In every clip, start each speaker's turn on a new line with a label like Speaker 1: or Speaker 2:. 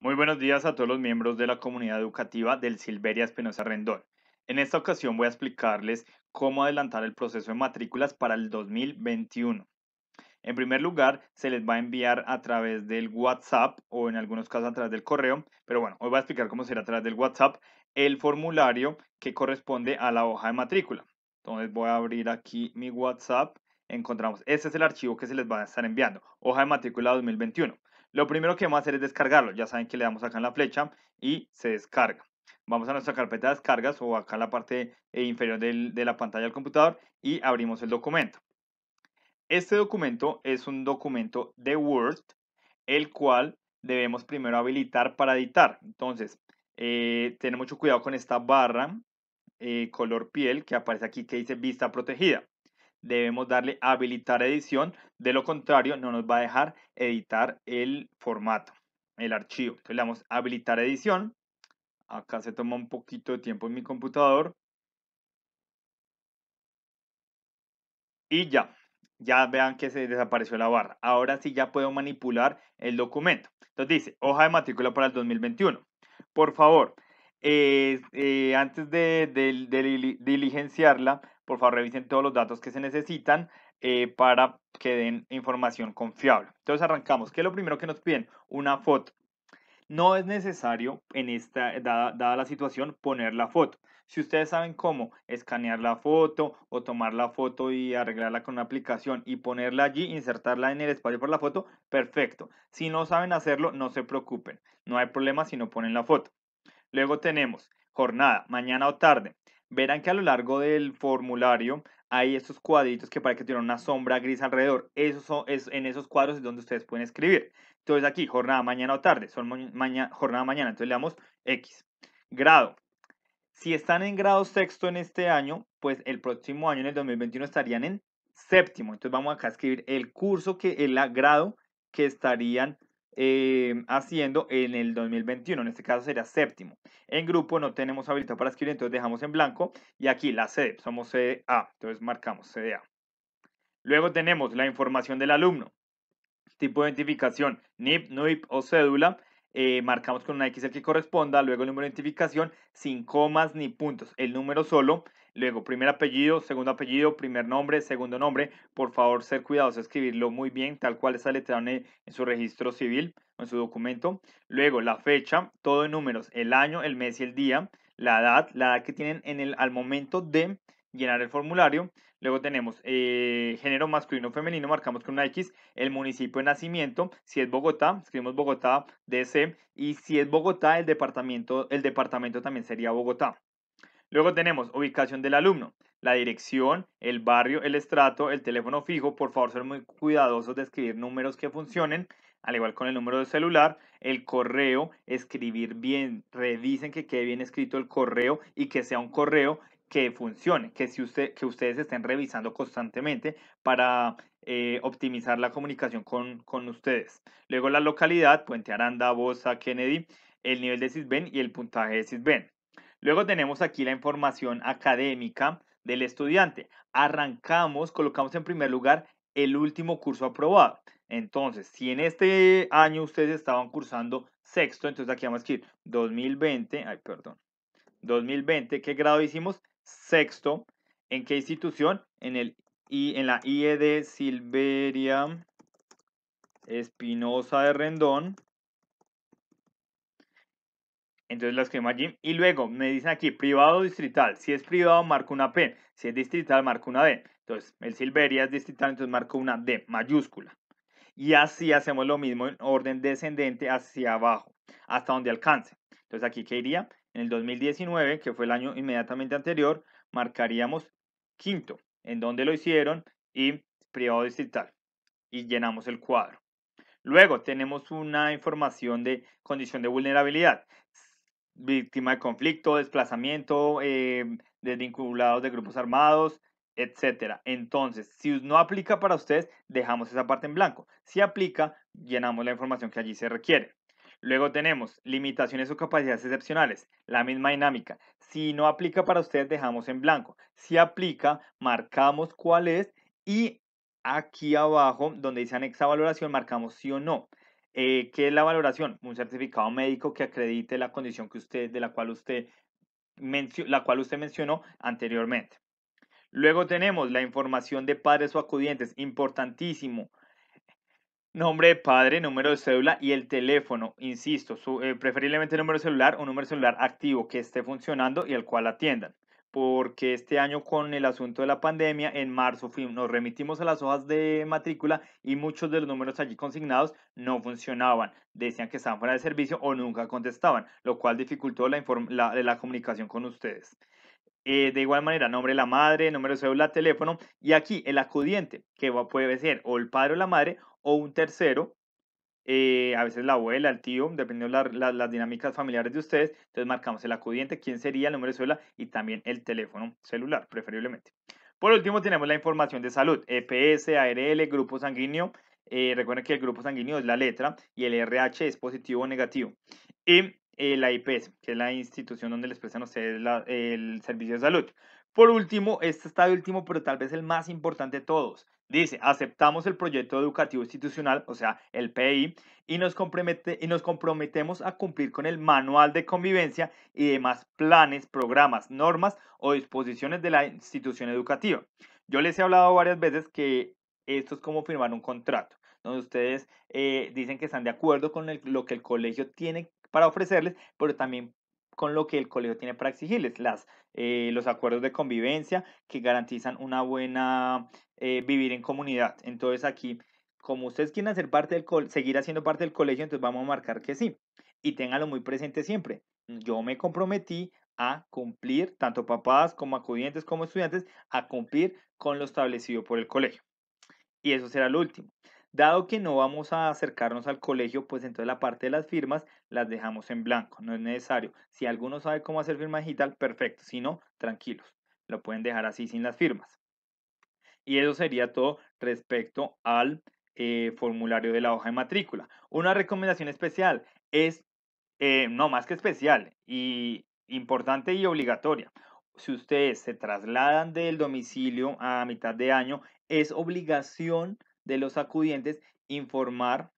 Speaker 1: Muy buenos días a todos los miembros de la comunidad educativa del Silveria Espinosa Rendón. En esta ocasión voy a explicarles cómo adelantar el proceso de matrículas para el 2021. En primer lugar, se les va a enviar a través del WhatsApp o en algunos casos a través del correo, pero bueno, hoy voy a explicar cómo será a través del WhatsApp el formulario que corresponde a la hoja de matrícula. Entonces voy a abrir aquí mi WhatsApp, encontramos, este es el archivo que se les va a estar enviando, hoja de matrícula 2021. Lo primero que vamos a hacer es descargarlo. Ya saben que le damos acá en la flecha y se descarga. Vamos a nuestra carpeta de descargas o acá en la parte eh, inferior de la pantalla del computador y abrimos el documento. Este documento es un documento de Word, el cual debemos primero habilitar para editar. Entonces, eh, tener mucho cuidado con esta barra eh, color piel que aparece aquí que dice vista protegida debemos darle habilitar edición, de lo contrario no nos va a dejar editar el formato, el archivo. Entonces le damos habilitar edición, acá se toma un poquito de tiempo en mi computador. Y ya, ya vean que se desapareció la barra. Ahora sí ya puedo manipular el documento. Entonces dice, hoja de matrícula para el 2021. Por favor, eh, antes de, diligenciarla, por favor revisen todos los datos que se necesitan eh, para que den información confiable. Entonces arrancamos. ¿Qué es lo primero que nos piden? Una foto. No es necesario, en esta, dada, dada la situación, poner la foto. Si ustedes saben cómo escanear la foto o tomar la foto y arreglarla con una aplicación y ponerla allí, insertarla en el espacio por la foto, perfecto. Si no saben hacerlo, no se preocupen. No hay problema si no ponen la foto. Luego tenemos jornada, mañana o tarde. Verán que a lo largo del formulario hay estos cuadritos que parece que tienen una sombra gris alrededor. Esos son, en esos cuadros es donde ustedes pueden escribir. Entonces aquí, jornada, mañana o tarde. Son mañana, jornada, mañana. Entonces le damos X. Grado. Si están en grado sexto en este año, pues el próximo año, en el 2021, estarían en séptimo. Entonces vamos acá a escribir el curso, que el grado que estarían Em, haciendo en el 2021. En este caso sería séptimo. En grupo no tenemos habilitado para escribir, entonces dejamos en blanco. Y aquí la sede, somos sede A, entonces marcamos sede A. Luego tenemos la información del alumno, tipo de identificación, NIP, NUIP o cédula, eh, marcamos con una X el que corresponda, luego el número de identificación, sin comas ni puntos, el número solo, luego primer apellido, segundo apellido, primer nombre, segundo nombre, por favor ser cuidadoso, escribirlo muy bien, tal cual está letrado en, eh, en su registro civil, o en su documento, luego la fecha, todo en números, el año, el mes y el día, la edad, la edad que tienen en el, al momento de llenar el formulario. Luego tenemos eh, género masculino o femenino, marcamos con una X, el municipio de nacimiento, si es Bogotá, escribimos Bogotá DC, y si es Bogotá, el departamento, el departamento también sería Bogotá. Luego tenemos ubicación del alumno, la dirección, el barrio, el estrato, el teléfono fijo, por favor ser muy cuidadosos de escribir números que funcionen, al igual con el número de celular, el correo, escribir bien, revisen que quede bien escrito el correo y que sea un correo que funcione, que, si usted, que ustedes estén revisando constantemente para eh, optimizar la comunicación con, con, ustedes. Luego la localidad, Puente Aranda, Bosa, Kennedy, el nivel de SISBEN y el puntaje de CISBEN. Luego tenemos aquí la información académica del estudiante. Arrancamos, colocamos en primer lugar el último curso aprobado. Entonces, si en este año ustedes estaban cursando sexto, entonces aquí vamos a escribir 2020, ay, perdón, 2020, ¿qué grado hicimos? Sexto, ¿en qué institución? En, el, en la IED Silveria Espinosa de Rendón. Entonces la escribo allí. Y luego me dicen aquí, privado o distrital. Si es privado, marco una P. Si es distrital, marco una D. Entonces, el Silveria es distrital, entonces marco una D mayúscula. Y así hacemos lo mismo en orden descendente hacia abajo, hasta donde alcance. Entonces, aquí ¿qué iría en el 2019, que fue el año inmediatamente anterior, marcaríamos quinto, en donde lo hicieron y privado distrital. Y llenamos el cuadro. Luego tenemos una información de condición de vulnerabilidad. Víctima de conflicto, desplazamiento, eh, desvinculados de grupos armados, etcétera. Entonces, si no aplica para ustedes, dejamos esa parte en blanco. Si aplica, llenamos la información que allí se requiere. Luego tenemos limitaciones o capacidades excepcionales, la misma dinámica. Si no aplica para ustedes, dejamos en blanco. Si aplica, marcamos cuál es y aquí abajo, donde dice anexa valoración, marcamos sí o no. Eh, ¿Qué es la valoración? Un certificado médico que acredite la condición que usted, de la cual usted, la cual usted mencionó anteriormente. Luego tenemos la información de padres o acudientes, importantísimo nombre de padre, número de cédula y el teléfono, insisto, eh, preferiblemente el número celular o número celular activo que esté funcionando y al cual atiendan. Porque este año con el asunto de la pandemia, en marzo nos remitimos a las hojas de matrícula y muchos de los números allí consignados no funcionaban, decían que estaban fuera de servicio o nunca contestaban, lo cual dificultó la, eh, la comunicación con ustedes. Eh, de igual manera, nombre de la madre, número de cédula, teléfono, y aquí el acudiente, que puede ser o el padre o la madre, o un tercero, eh, a veces la abuela, el tío, dependiendo de las dinámicas familiares de ustedes. Entonces marcamos el acudiente, quién sería el número de suela y también el teléfono celular, preferiblemente. Por último, tenemos la información de salud, EPS, ARL, grupo sanguíneo. Eh, recuerden que el grupo sanguíneo es la letra y el RH es positivo o negativo. Y eh, la IPS, que es la institución donde les prestan ustedes el servicio de salud. Por último, este está de último, pero tal vez el más importante de todos, Dice, aceptamos el proyecto educativo institucional, o sea, el PI, y nos, comprometemos a cumplir con el manual de convivencia y demás planes, programas, normas o disposiciones de la institución educativa. Yo les he hablado varias veces que esto es como firmar un contrato, donde ustedes eh, dicen que están de acuerdo con lo que el colegio tiene para ofrecerles, pero también con lo que el colegio tiene para exigirles, las, eh, los acuerdos de convivencia que garantizan una buena eh, vivir en comunidad. Entonces aquí, como ustedes quieren hacer parte del seguir haciendo parte del colegio, entonces vamos a marcar que sí. Y ténganlo muy presente siempre. Yo me comprometí a cumplir, tanto papás como acudientes como estudiantes, a cumplir con lo establecido por el colegio. Y eso será lo último. Dado que no vamos a acercarnos al colegio, pues entonces la parte de las firmas las dejamos en blanco, no es necesario. Si alguno sabe cómo hacer firma digital, perfecto, si no, tranquilos, lo pueden dejar así sin las firmas. Y eso sería todo respecto al eh, formulario de la hoja de matrícula. Una recomendación especial es, eh, no más que especial, y importante y obligatoria. Si ustedes se trasladan del domicilio a mitad de año, es obligación de los acudientes informar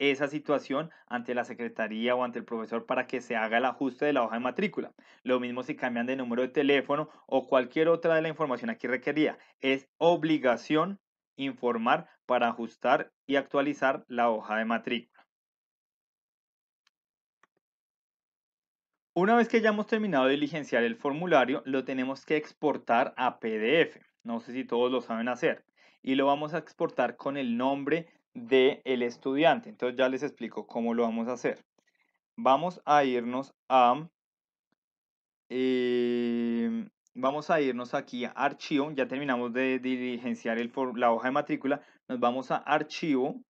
Speaker 1: esa situación ante la secretaría o ante el profesor para que se haga el ajuste de la hoja de matrícula. Lo mismo si cambian de número de teléfono o cualquier otra de la información aquí requerida. Es obligación informar para ajustar y actualizar la hoja de matrícula. Una vez que ya hemos terminado de diligenciar el formulario, lo tenemos que exportar a PDF. No sé si todos lo saben hacer. Y lo vamos a exportar con el nombre del estudiante. Entonces ya les explico cómo lo vamos a hacer. Vamos a irnos a... Em, vamos a irnos aquí a archivo. Ya terminamos de diligenciar el, la hoja de matrícula. Nos vamos a archivo.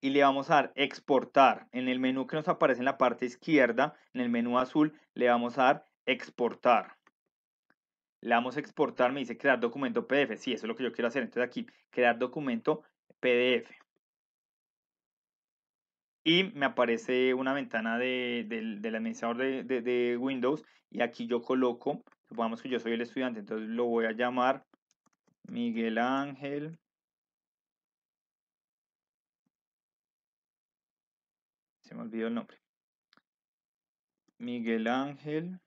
Speaker 1: Y le vamos a dar exportar. En el menú que nos aparece en la parte izquierda, en el menú azul, le vamos a dar exportar. Le vamos a exportar, me dice crear documento PDF. Sí, eso es lo que yo quiero hacer. Entonces aquí, crear documento PDF. Y me aparece una ventana del administrador de, de, Windows y aquí yo coloco, supongamos que yo soy el estudiante, entonces lo voy a llamar Miguel Ángel. Se me olvidó el nombre. Miguel Ángel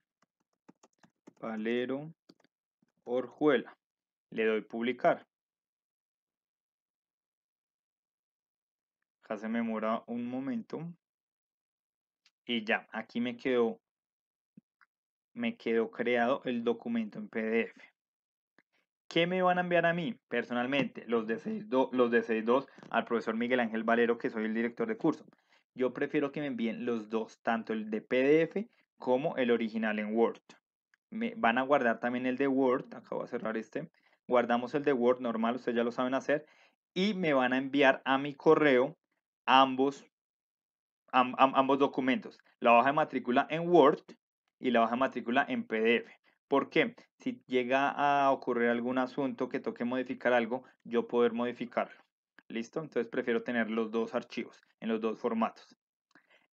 Speaker 1: Valero por Juela Le doy publicar. Acá se me demora un momento. Y ya, aquí me quedó, me quedó creado el documento en PDF. ¿Qué me van a enviar a mí personalmente? Los de los de 6.2 al profesor Miguel Ángel Valero, que soy el director de curso. Yo prefiero que me envíen los dos, tanto el de PDF como el original en Word van a guardar también el de Word, acabo de cerrar este, guardamos el de Word normal, ustedes ya lo saben hacer, y me van a enviar a mi correo ambos, ambos documentos, la hoja de matrícula en Word y la hoja de matrícula en PDF. ¿Por qué? Si llega a ocurrir algún asunto que toque modificar algo, yo poder modificarlo. ¿Listo? Entonces prefiero tener los dos archivos en los dos formatos.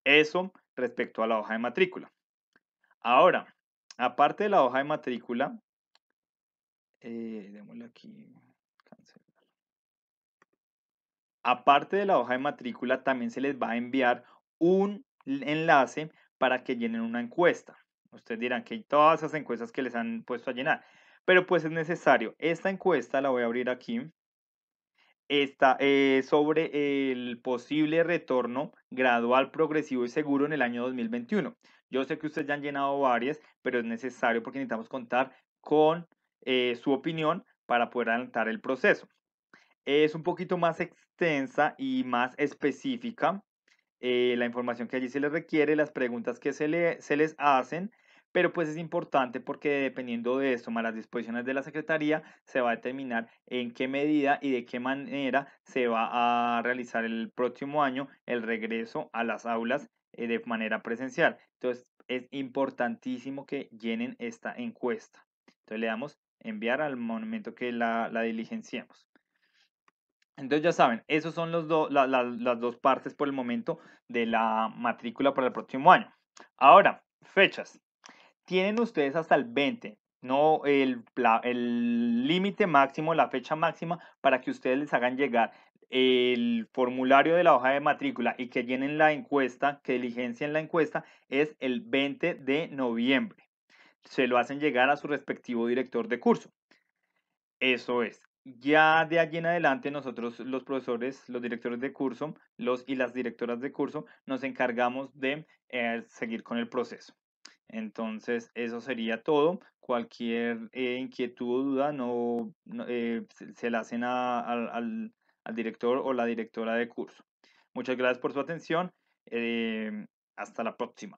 Speaker 1: Eso respecto a la hoja de matrícula. Ahora, aparte de la hoja de matrícula, eh, Aparte de la hoja de matrícula, también se les va a enviar un enlace para que llenen una encuesta. Ustedes dirán que hay todas esas encuestas que les han puesto a llenar, pero pues es necesario. Esta encuesta la voy a abrir aquí. Esta eh, sobre el posible retorno gradual, progresivo y seguro en el año 2021. Yo sé que ustedes ya han llenado varias, pero es necesario porque necesitamos contar con eh, su opinión para poder adelantar el proceso. Es un poquito más extensa y más específica eh, la información que allí se les requiere, las preguntas que se, se les hacen, pero pues es importante porque dependiendo de esto, más las disposiciones de la Secretaría, se va a determinar en qué medida y de qué manera se va a realizar el próximo año el regreso a las aulas eh, de manera presencial. Entonces, es importantísimo que llenen esta encuesta. Entonces, le damos enviar al momento que la, diligenciemos. Entonces ya saben, esos son los las dos partes por el momento de la matrícula para el próximo año. Ahora, fechas. Tienen ustedes hasta el 20, no el límite máximo, la fecha máxima para que ustedes les hagan llegar el formulario de la hoja de matrícula y que llenen la encuesta, que diligencien la encuesta, es el 20 de noviembre. Se lo hacen llegar a su respectivo director de curso. Eso es. Ya de allí en adelante nosotros los profesores, los directores de curso los, y las directoras de curso nos encargamos de eh, seguir con el proceso. Entonces, eso sería todo. Cualquier eh, inquietud o duda no, eh, se, la hacen al al director o la directora de curso. Muchas gracias por su atención. Eh, hasta la próxima.